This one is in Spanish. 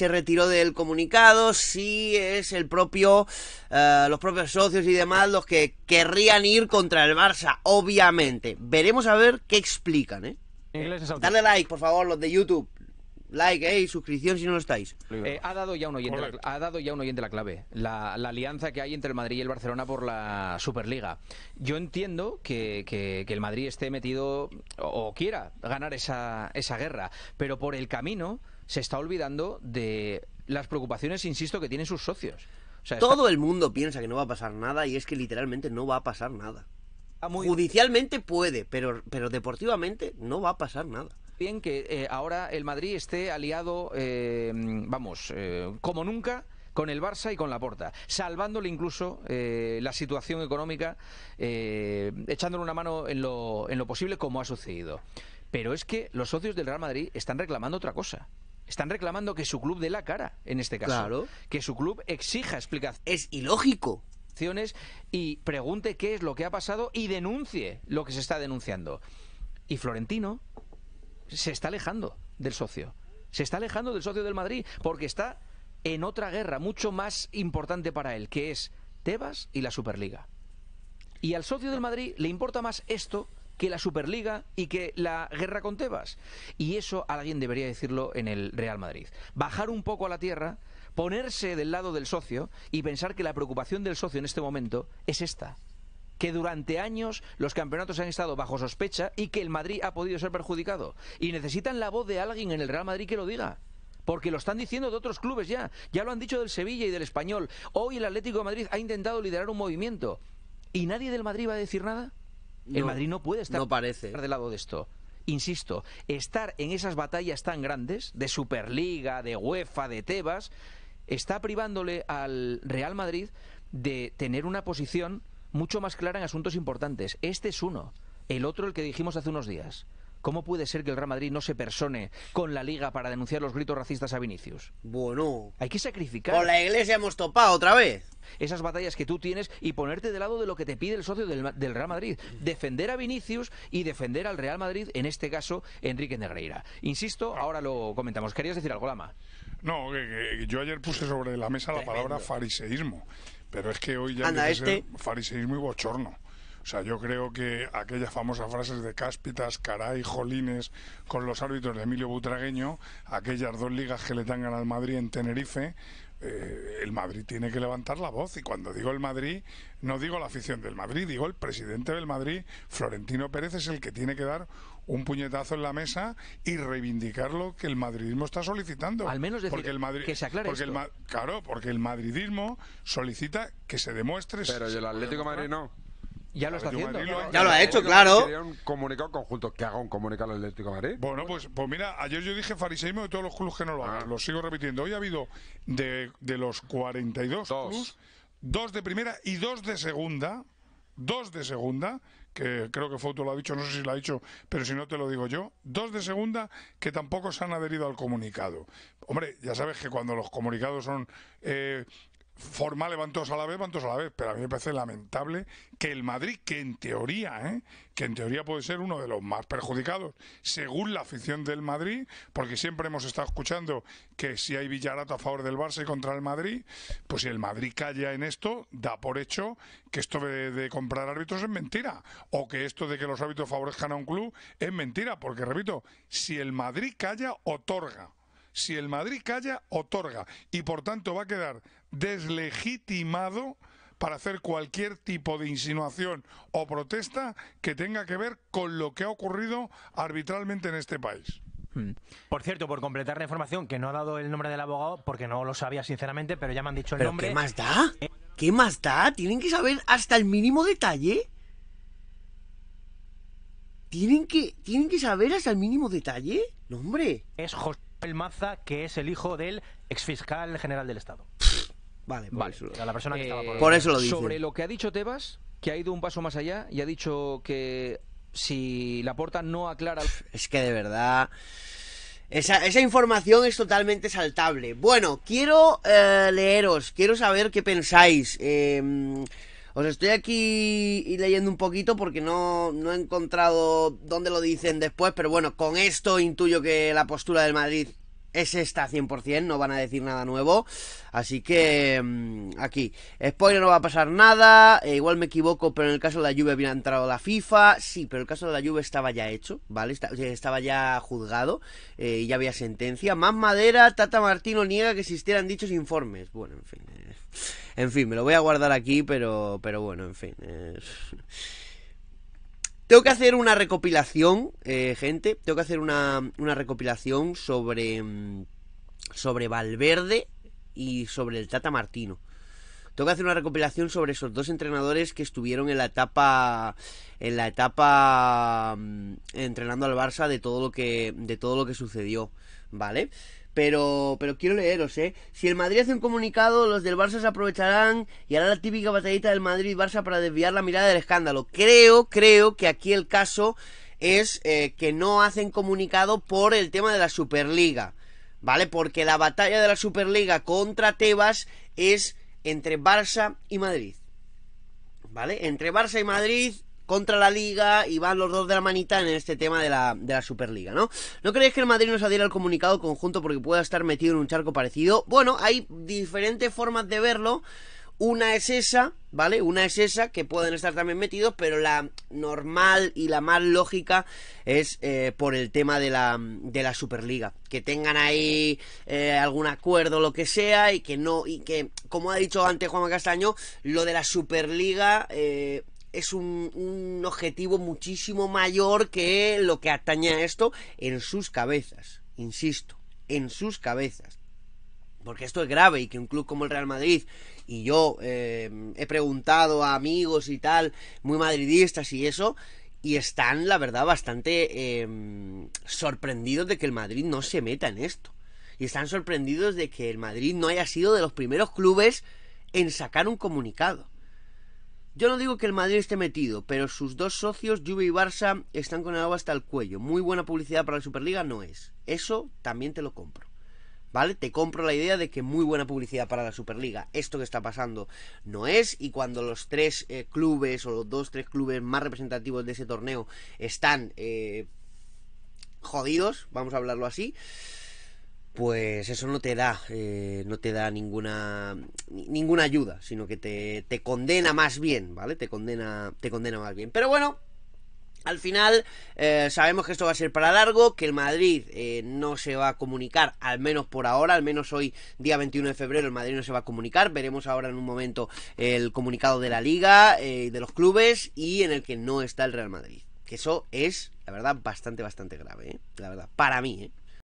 se retiró del comunicado, si es el propio, eh, los propios socios y demás los que querrían ir contra el Barça, obviamente. Veremos a ver qué explican, ¿eh? Dale like, por favor, los de YouTube. Like, eh, y suscripción si no lo estáis. Eh, ha, dado ya un oyente la, ha dado ya un oyente la clave. La, alianza que hay entre el Madrid y el Barcelona por la Superliga. Yo entiendo que, el Madrid esté metido o, o quiera ganar esa, esa guerra, pero por el camino se está olvidando de las preocupaciones, insisto, que tienen sus socios. Todo el mundo piensa que no va a pasar nada y es que literalmente no va a pasar nada. Ah, Judicialmente puede, pero, pero deportivamente no va a pasar nada bien que eh, ahora el Madrid esté aliado, eh, vamos, eh, como nunca con el Barça y con la Porta, salvándole incluso la situación económica, echándole una mano en lo, en lo posible como ha sucedido. Pero es que los socios del Real Madrid están reclamando otra cosa. Están reclamando que su club dé la cara, en este caso. Que su club exija explicaciones. Es ilógico y pregunte qué es lo que ha pasado y denuncie lo que se está denunciando. Y Florentino se está alejando del socio. Se está alejando del socio del Madrid porque está en otra guerra mucho más importante para él, que es Tebas y la Superliga. Y al socio del Madrid le importa más esto que la Superliga y que la guerra con Tebas. Y eso alguien debería decirlo en el Real Madrid. Bajar un poco a la tierra, ponerse del lado del socio y pensar que la preocupación del socio en este momento es esta que durante años los campeonatos han estado bajo sospecha y que el Madrid ha podido ser perjudicado. Y necesitan la voz de alguien en el Real Madrid que lo diga. Porque lo están diciendo de otros clubes ya. Ya lo han dicho del Sevilla y del Español. Hoy el Atlético de Madrid ha intentado liderar un movimiento. ¿Y nadie del Madrid va a decir nada? el Madrid no puede estar del lado de esto. Insisto, estar en esas batallas tan grandes de Superliga, de UEFA, de Tebas, está privándole al Real Madrid de tener una posición mucho más clara en asuntos importantes. Este es uno, el otro el que dijimos hace unos días. ¿Cómo puede ser que el Real Madrid no se persone con la liga para denunciar los gritos racistas a Vinicius? Bueno. Hay que sacrificar. Con la iglesia hemos topado otra vez. Esas batallas que tú tienes y ponerte de lado de lo que te pide el socio del, Real Madrid. Defender a Vinicius y defender al Real Madrid, en este caso, Enrique Negreira. Insisto, ahora lo comentamos. ¿Querías decir algo, Lama? No, yo ayer puse sobre la mesa la palabra fariseísmo. Pero es que hoy ya Anda, este... fariseísmo y bochorno. O sea, yo creo que aquellas famosas frases de cáspitas, caray, jolines, con los árbitros de Emilio Butragueño, aquellas dos ligas que le tangan al Madrid en Tenerife, eh, el Madrid tiene que levantar la voz. Y cuando digo el Madrid, no digo la afición del Madrid, digo el presidente del Madrid, Florentino Pérez, es el que tiene que dar un puñetazo en la mesa y reivindicar lo que el madridismo está solicitando. Al menos decir porque el Madrid, que se aclare porque esto. claro, porque el madridismo solicita que se demuestre. Pero el Atlético Madrid no. Ya lo está haciendo. ya lo ha eh, hecho, claro. Un comunicado conjunto. Que haga un comunicado eléctrico? Bueno, pues, pues mira, ayer yo dije fariseísmo de todos los clubes que no lo hagan. Ah. Lo sigo repitiendo. Hoy ha habido de, de los 42 dos. dos de primera y dos de segunda. Dos de segunda, que creo que Foto lo ha dicho, no sé si lo ha dicho, pero si no te lo digo yo. Dos de segunda que tampoco se han adherido al comunicado. Hombre, ya sabes que cuando los comunicados son eh, Formal van a la vez, van a la vez, pero a mí me parece lamentable que el Madrid, que en teoría, ¿eh? que en teoría puede ser uno de los más perjudicados, según la afición del Madrid, porque siempre hemos estado escuchando que si hay Villarato a favor del Barça y contra el Madrid, pues si el Madrid calla en esto, da por hecho que esto de comprar árbitros es mentira, o que esto de que los árbitros favorezcan a un club es mentira, porque repito, si el Madrid calla, otorga si el Madrid calla, otorga. Y por tanto va a quedar deslegitimado para hacer cualquier tipo de insinuación o protesta que tenga que ver con lo que ha ocurrido arbitralmente en este país. Hmm. Por cierto, por completar la información, que no ha dado el nombre del abogado porque no lo sabía sinceramente, pero ya me han dicho el nombre. ¿Qué más da? ¿Qué más da? Tienen que saber hasta el mínimo detalle. ¿Tienen que, tienen que saber hasta el mínimo detalle? No, hombre. Es José Maza, que es el hijo del exfiscal general del Estado. Vale, pues. vale. la persona que por, por eh, eso lo dice. Sobre lo que ha dicho Tebas, que ha ido un paso más allá y ha dicho que si la porta no aclara. Es que de verdad. Esa, información es totalmente saltable. Bueno, quiero eh, leeros, quiero saber qué pensáis. Em, os estoy aquí leyendo un poquito porque no, no he encontrado dónde lo dicen después, pero bueno, con esto intuyo que la postura del Madrid es esta 100%, no van a decir nada nuevo. Así que mm, aquí, spoiler no va a pasar nada. Eh, igual me equivoco, pero en el caso de la lluvia había entrado la FIFA. Sí, pero el caso de la lluvia estaba ya hecho, ¿vale? Eh, estaba ya juzgado eh, y ya había sentencia. Más madera, Tata Martino niega que existieran dichos informes. Bueno, en fin. en fin, me lo voy a guardar aquí, pero, pero bueno, en fin. Tengo que hacer una recopilación, eh, gente. Tengo que hacer una, recopilación sobre, mm, sobre Valverde y sobre el Tata Martino. Tengo que hacer una recopilación sobre esos dos entrenadores que estuvieron en la etapa en la etapa mm, entrenando al Barça de todo lo que de todo lo que sucedió, ¿vale? pero, pero quiero leeros, ¿eh? Si el Madrid hace un comunicado, los del Barça se aprovecharán y hará la típica batallita del Madrid-Barça para desviar la mirada del escándalo. Creo, creo que aquí el caso es eh, que no hacen comunicado por el tema de la Superliga, ¿vale? Porque la batalla de la Superliga contra Tebas es entre Barça y Madrid. ¿Vale? Entre Barça y Madrid contra la Liga y van los dos de la manita en este tema de la, de la Superliga, ¿no? ¿No creéis que el Madrid nos adhiera al comunicado conjunto porque pueda estar metido en un charco parecido? Bueno, hay diferentes formas de verlo. Una es esa, ¿vale? Una es esa, que pueden estar también metidos, pero la normal y la más lógica es eh, por el tema de la, de la Superliga. Que tengan ahí eh, algún acuerdo, lo que sea, y que no, y que, como ha dicho antes Juan Castaño, lo de la Superliga eh, es un, objetivo muchísimo mayor que lo que atañe a esto en sus cabezas, insisto, en sus cabezas porque esto es grave y que un club como el Real Madrid y yo eh, he preguntado a amigos y tal muy madridistas y eso y están la verdad bastante em, sorprendidos de que el Madrid no se meta en esto y están sorprendidos de que el Madrid no haya sido de los primeros clubes en sacar un comunicado yo no digo que el Madrid esté metido, pero sus dos socios, Juve y Barça, están con el agua hasta el cuello. Muy buena publicidad para la Superliga no es. Eso también te lo compro. ¿Vale? Te compro la idea de que muy buena publicidad para la Superliga. Esto que está pasando no es. Y cuando los tres eh, clubes o los dos, tres clubes más representativos de ese torneo están eh, jodidos, vamos a hablarlo así, pues eso no te da, eh, no te da ninguna, ninguna ayuda, sino que te, condena más bien, ¿vale? Te condena, te condena más bien. Pero bueno, al final eh, sabemos que esto va a ser para largo, que el Madrid eh, no se va a comunicar, al menos por ahora, al menos hoy día 21 de febrero el Madrid no se va a comunicar, veremos ahora en un momento el comunicado de la liga, eh, de los clubes y en el que no está el Real Madrid. Que eso es, la verdad, bastante, bastante grave, La verdad, para mí, ¿eh?